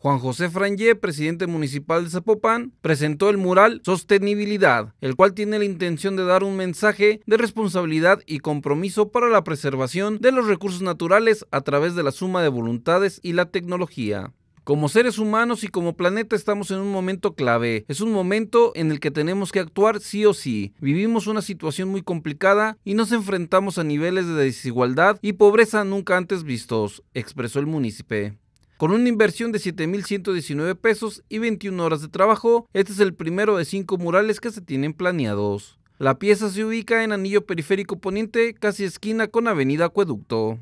Juan José Frangé, presidente municipal de Zapopan, presentó el mural Sostenibilidad, el cual tiene la intención de dar un mensaje de responsabilidad y compromiso para la preservación de los recursos naturales a través de la suma de voluntades y la tecnología. Como seres humanos y como planeta estamos en un momento clave. Es un momento en el que tenemos que actuar sí o sí. Vivimos una situación muy complicada y nos enfrentamos a niveles de desigualdad y pobreza nunca antes vistos, expresó el municipio. Con una inversión de 7.119 pesos y 21 horas de trabajo, este es el primero de cinco murales que se tienen planeados. La pieza se ubica en Anillo Periférico Poniente, casi esquina con Avenida Acueducto.